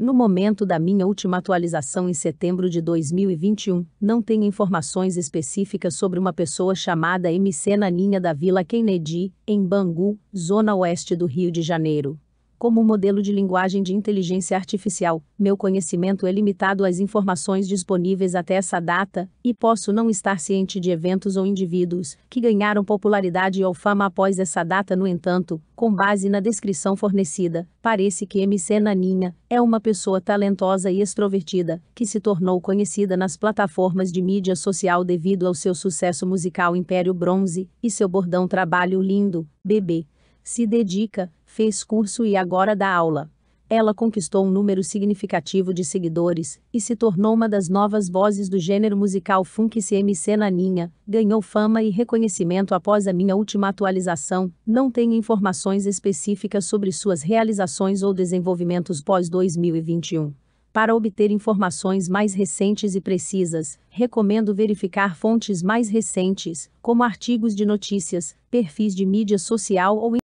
No momento da minha última atualização em setembro de 2021, não tenho informações específicas sobre uma pessoa chamada MC Naninha da Vila Kennedy, em Bangu, zona oeste do Rio de Janeiro. Como modelo de linguagem de inteligência artificial, meu conhecimento é limitado às informações disponíveis até essa data, e posso não estar ciente de eventos ou indivíduos que ganharam popularidade ou fama após essa data. No entanto, com base na descrição fornecida, parece que MC Naninha é uma pessoa talentosa e extrovertida, que se tornou conhecida nas plataformas de mídia social devido ao seu sucesso musical Império Bronze e seu bordão Trabalho Lindo, bebê. Se dedica, fez curso e agora dá aula. Ela conquistou um número significativo de seguidores e se tornou uma das novas vozes do gênero musical funk CMC Naninha, ganhou fama e reconhecimento após a minha última atualização. Não tenho informações específicas sobre suas realizações ou desenvolvimentos pós 2021. Para obter informações mais recentes e precisas, recomendo verificar fontes mais recentes, como artigos de notícias, perfis de mídia social ou